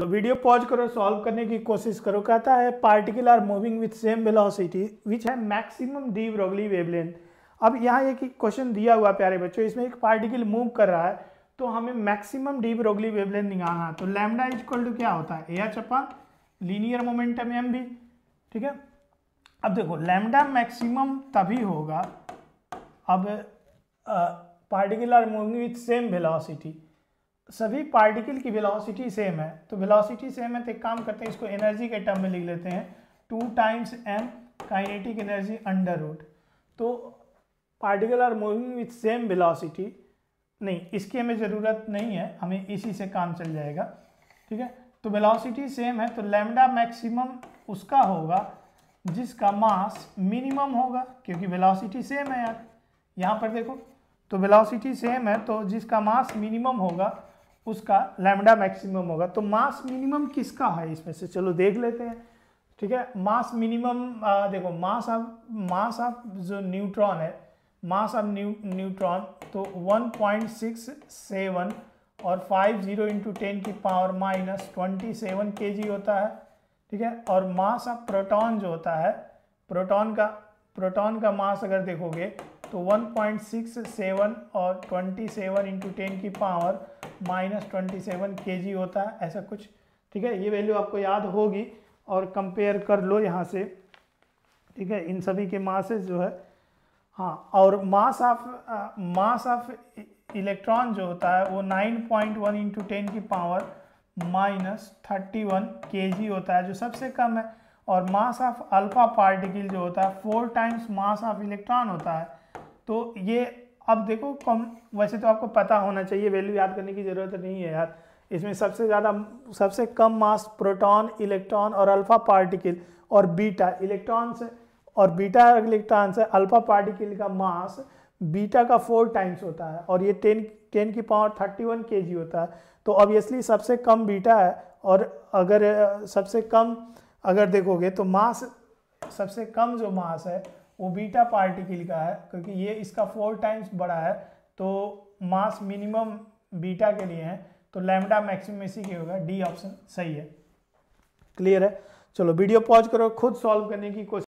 तो video pause करो solve करने की कोशिश करो कहता है particle are moving with same velocity which is maximum de Broglie wavelength अब यहाँ एक क्वेश्चन दिया हुआ प्यारे बच्चों इसमें एक पार्टिकल मूव कर रहा है तो हमें मैक्सिमम डी ब्रोगली वेवलेंथ निकालना है तो लैमडा इज टू क्या होता है ए आ चपा लीनियर मोमेंटम एम भी ठीक है अब देखो लैमडा मैक्सिमम तभी होगा अब particle are moving with same velocity सभी पार्टिकल की वेलोसिटी सेम है तो वेलोसिटी सेम है तो एक काम करते हैं इसको एनर्जी के टर्म में लिख लेते हैं two times M kinetic energy under root तो particle are moving with same velocity नहीं इसकी हमें ज़रूरत नहीं है हमें इसी से काम चल जाएगा ठीक है तो वेलोसिटी सेम है तो लैम्डा मैक्सिमम उसका होगा जिसका मास मिनिमम होगा क्योंकि वेलोसिटी सेम है यार यहाँ पर देखो तो वेलोसिटी सेम है तो जिसका मास मिनिमम होगा उसका लैमडा मैक्सिमम होगा तो मास मिनिमम किसका है इसमें से चलो देख लेते हैं ठीक है मास मिनिमम देखो मास ऑफ मास ऑफ जो न्यूट्रॉन है मास ऑफ न्यू न्यूट्रॉन तो 1.67 और 50 जीरो इंटू टेन की power minus twenty seven K G होता है ठीक है और मास ऑफ प्रोटॉन जो होता है प्रोटॉन का प्रोटॉन का मास अगर देखोगे तो 1.67 और 27 सेवन इंटू टेन की power minus twenty seven K G होता है ऐसा कुछ ठीक है ये वैल्यू आपको याद होगी और कंपेयर कर लो यहाँ से ठीक है इन सभी के मासेस जो है हाँ और mass of mass of electron जो होता है वो 9.1 पॉइंट वन इंटू टेन की power minus thirty one K G होता है जो सबसे कम है और मास ऑफ अल्फा पार्टिकल जो होता है four times mass of electron होता है तो ये अब देखो कम वैसे तो आपको पता होना चाहिए वैल्यू याद करने की ज़रूरत नहीं है यार इसमें सबसे ज़्यादा सबसे कम मास प्रोटॉन इलेक्ट्रॉन और अल्फ़ा पार्टिकल और बीटा इलेक्ट्रॉन से और बीटा इलेक्ट्रॉन से अल्फ़ा पार्टिकल का मास बीटा का फोर टाइम्स होता है और ये टेन टेन की power thirty one K G होता है तो ऑब्वियसली सबसे कम बीटा है और अगर सबसे कम अगर देखोगे तो मास सबसे कम जो मास है वो बीटा पार्टिकल का है क्योंकि ये इसका फोर टाइम्स बड़ा है तो मास मिनिमम बीटा के लिए है तो लैमडा मैक्सिमम इसी के होगा डी ऑप्शन सही है क्लियर है चलो वीडियो पॉज करो खुद सॉल्व करने की कोशिश